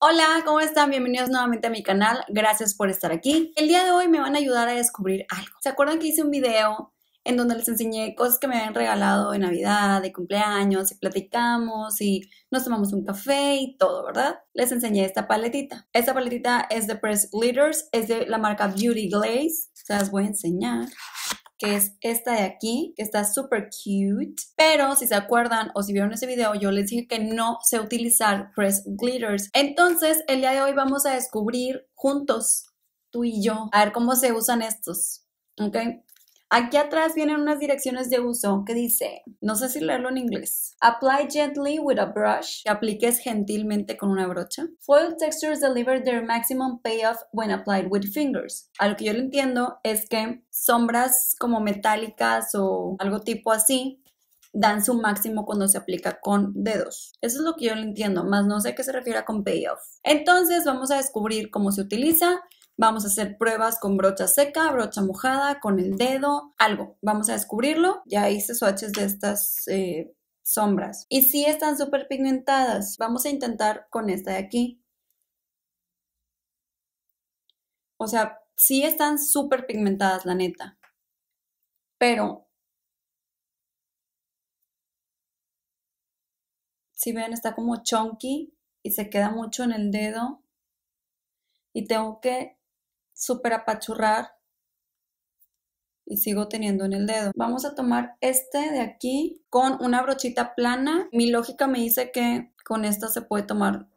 Hola, ¿cómo están? Bienvenidos nuevamente a mi canal. Gracias por estar aquí. El día de hoy me van a ayudar a descubrir algo. ¿Se acuerdan que hice un video en donde les enseñé cosas que me habían regalado de Navidad, de cumpleaños, y platicamos y nos tomamos un café y todo, ¿verdad? Les enseñé esta paletita. Esta paletita es de Press Leaders, es de la marca Beauty Glaze. Se las voy a enseñar que es esta de aquí, que está súper cute. Pero si se acuerdan o si vieron ese video, yo les dije que no sé utilizar press glitters. Entonces, el día de hoy vamos a descubrir juntos, tú y yo, a ver cómo se usan estos. ¿Ok? Aquí atrás vienen unas direcciones de uso que dice, no sé si leerlo en inglés. Apply gently with a brush, que apliques gentilmente con una brocha. Foil textures deliver their maximum payoff when applied with fingers. A lo que yo le entiendo es que sombras como metálicas o algo tipo así dan su máximo cuando se aplica con dedos. Eso es lo que yo le entiendo, más no sé qué se refiere con payoff. Entonces vamos a descubrir cómo se utiliza Vamos a hacer pruebas con brocha seca, brocha mojada, con el dedo, algo. Vamos a descubrirlo. Ya hice swatches de estas eh, sombras. Y si sí están súper pigmentadas, vamos a intentar con esta de aquí. O sea, sí están súper pigmentadas, la neta. Pero... Si ven, está como chunky y se queda mucho en el dedo. Y tengo que súper apachurrar y sigo teniendo en el dedo. Vamos a tomar este de aquí con una brochita plana. Mi lógica me dice que con esta se puede tomar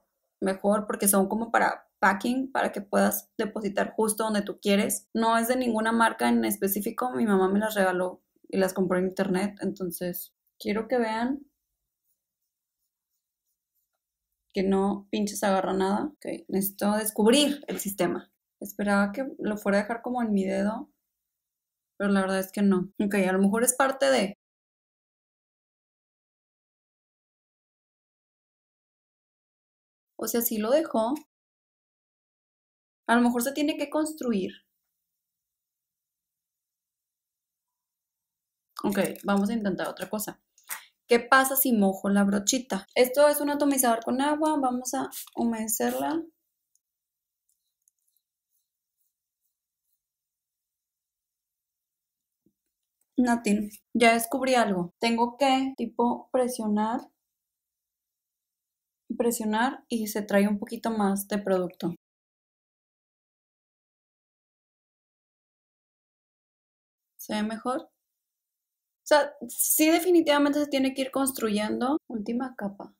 mejor porque son como para packing, para que puedas depositar justo donde tú quieres. No es de ninguna marca en específico, mi mamá me las regaló y las compró en internet, entonces quiero que vean que no pinches agarra nada. Okay. Necesito descubrir el sistema. Esperaba que lo fuera a dejar como en mi dedo, pero la verdad es que no. Ok, a lo mejor es parte de... O sea, si lo dejó. A lo mejor se tiene que construir. Ok, vamos a intentar otra cosa. ¿Qué pasa si mojo la brochita? Esto es un atomizador con agua. Vamos a humedecerla. Natin, Ya descubrí algo. Tengo que, tipo, presionar. Presionar y se trae un poquito más de producto. ¿Se ve mejor? O sea, sí definitivamente se tiene que ir construyendo. Última capa.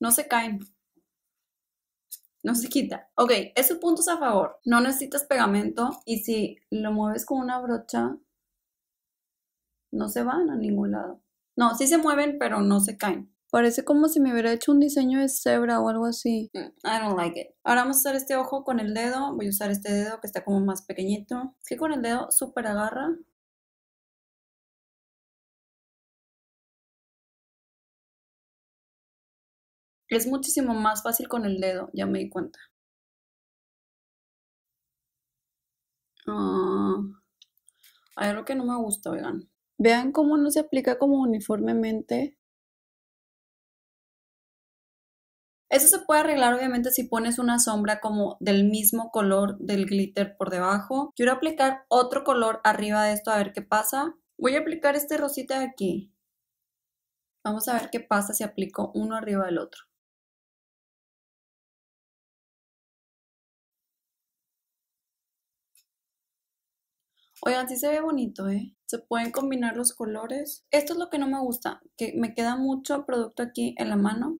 No se caen no se quita. Ok, esos puntos a favor. No necesitas pegamento y si lo mueves con una brocha, no se van a ningún lado. No, sí se mueven, pero no se caen. Parece como si me hubiera hecho un diseño de cebra o algo así. Mm, I don't like it. Ahora vamos a usar este ojo con el dedo. Voy a usar este dedo que está como más pequeñito. con el dedo súper agarra. Es muchísimo más fácil con el dedo, ya me di cuenta. Ah, hay algo que no me gusta, vean. Vean cómo no se aplica como uniformemente. Eso se puede arreglar obviamente si pones una sombra como del mismo color del glitter por debajo. Quiero aplicar otro color arriba de esto a ver qué pasa. Voy a aplicar este rosita de aquí. Vamos a ver qué pasa si aplico uno arriba del otro. Oigan, sí se ve bonito, ¿eh? Se pueden combinar los colores. Esto es lo que no me gusta, que me queda mucho producto aquí en la mano.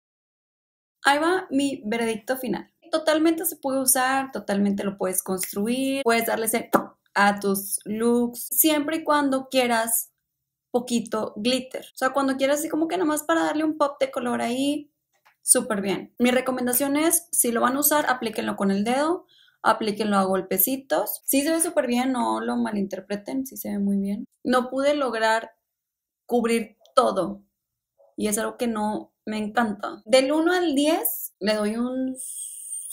Ahí va mi veredicto final. Totalmente se puede usar, totalmente lo puedes construir, puedes darle a tus looks, siempre y cuando quieras poquito glitter. O sea, cuando quieras así como que nada más para darle un pop de color ahí, súper bien. Mi recomendación es, si lo van a usar, aplíquenlo con el dedo aplíquenlo a golpecitos. Sí se ve súper bien, no lo malinterpreten, sí se ve muy bien. No pude lograr cubrir todo y es algo que no me encanta. Del 1 al 10 le doy un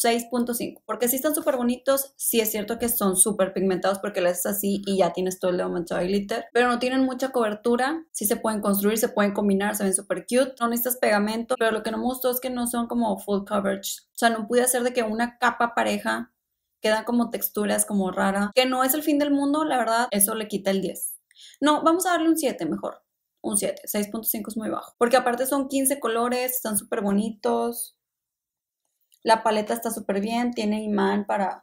6.5, porque si están súper bonitos, si es cierto que son súper pigmentados porque lo haces así y ya tienes todo el dedo manchado de glitter, pero no tienen mucha cobertura, sí se pueden construir, se pueden combinar, se ven súper cute, Son necesitas pegamento, pero lo que no me gustó es que no son como full coverage, o sea, no pude hacer de que una capa pareja quedan como texturas como rara, que no es el fin del mundo, la verdad, eso le quita el 10. No, vamos a darle un 7 mejor. Un 7, 6.5 es muy bajo. Porque aparte son 15 colores, están súper bonitos. La paleta está súper bien, tiene imán para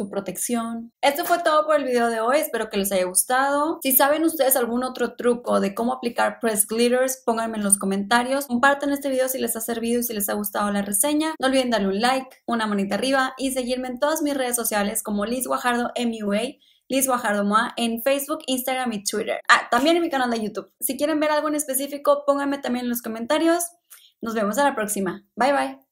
su protección. Esto fue todo por el video de hoy, espero que les haya gustado. Si saben ustedes algún otro truco de cómo aplicar press glitters, pónganme en los comentarios. Compartan este video si les ha servido y si les ha gustado la reseña. No olviden darle un like, una manita arriba y seguirme en todas mis redes sociales como Liz Guajardo MUA. Liz Guajardo Moa en Facebook, Instagram y Twitter. Ah, también en mi canal de YouTube. Si quieren ver algo en específico, pónganme también en los comentarios. Nos vemos a la próxima. Bye bye.